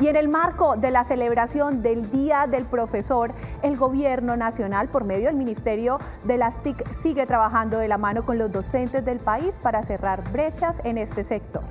Y en el marco de la celebración del Día del Profesor, el Gobierno Nacional, por medio del Ministerio de las TIC, sigue trabajando de la mano con los docentes del país para cerrar brechas en este sector.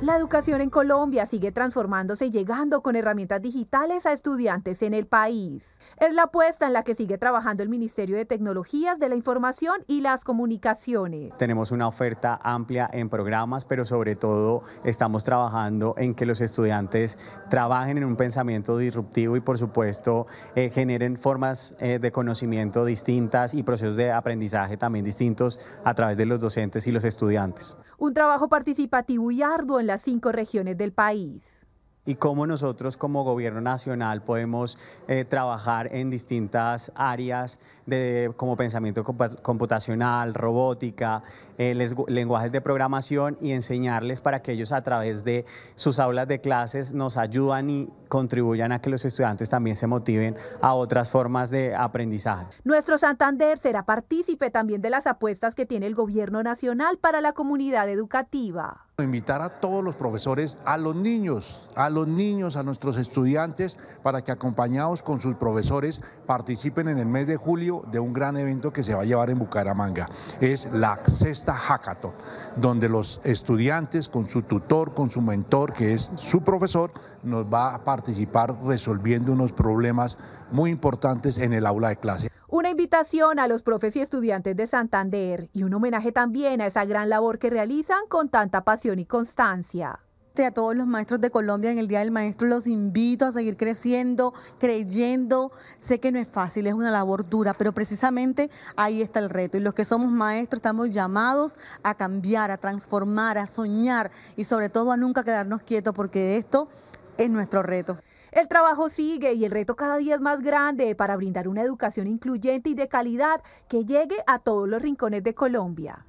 La educación en Colombia sigue transformándose y llegando con herramientas digitales a estudiantes en el país. Es la apuesta en la que sigue trabajando el Ministerio de Tecnologías de la Información y las Comunicaciones. Tenemos una oferta amplia en programas, pero sobre todo estamos trabajando en que los estudiantes trabajen en un pensamiento disruptivo y por supuesto eh, generen formas eh, de conocimiento distintas y procesos de aprendizaje también distintos a través de los docentes y los estudiantes un trabajo participativo y arduo en las cinco regiones del país y cómo nosotros como gobierno nacional podemos eh, trabajar en distintas áreas de, como pensamiento computacional, robótica, eh, lenguajes de programación y enseñarles para que ellos a través de sus aulas de clases nos ayudan y contribuyan a que los estudiantes también se motiven a otras formas de aprendizaje. Nuestro Santander será partícipe también de las apuestas que tiene el gobierno nacional para la comunidad educativa. Invitar a todos los profesores, a los niños, a los niños, a nuestros estudiantes, para que acompañados con sus profesores participen en el mes de julio de un gran evento que se va a llevar en Bucaramanga. Es la sexta hackathon, donde los estudiantes con su tutor, con su mentor, que es su profesor, nos va a participar resolviendo unos problemas muy importantes en el aula de clase. Una invitación a los profes y estudiantes de Santander y un homenaje también a esa gran labor que realizan con tanta pasión y constancia a todos los maestros de Colombia en el Día del Maestro. Los invito a seguir creciendo, creyendo. Sé que no es fácil, es una labor dura, pero precisamente ahí está el reto. Y los que somos maestros estamos llamados a cambiar, a transformar, a soñar y sobre todo a nunca quedarnos quietos porque esto es nuestro reto. El trabajo sigue y el reto cada día es más grande para brindar una educación incluyente y de calidad que llegue a todos los rincones de Colombia.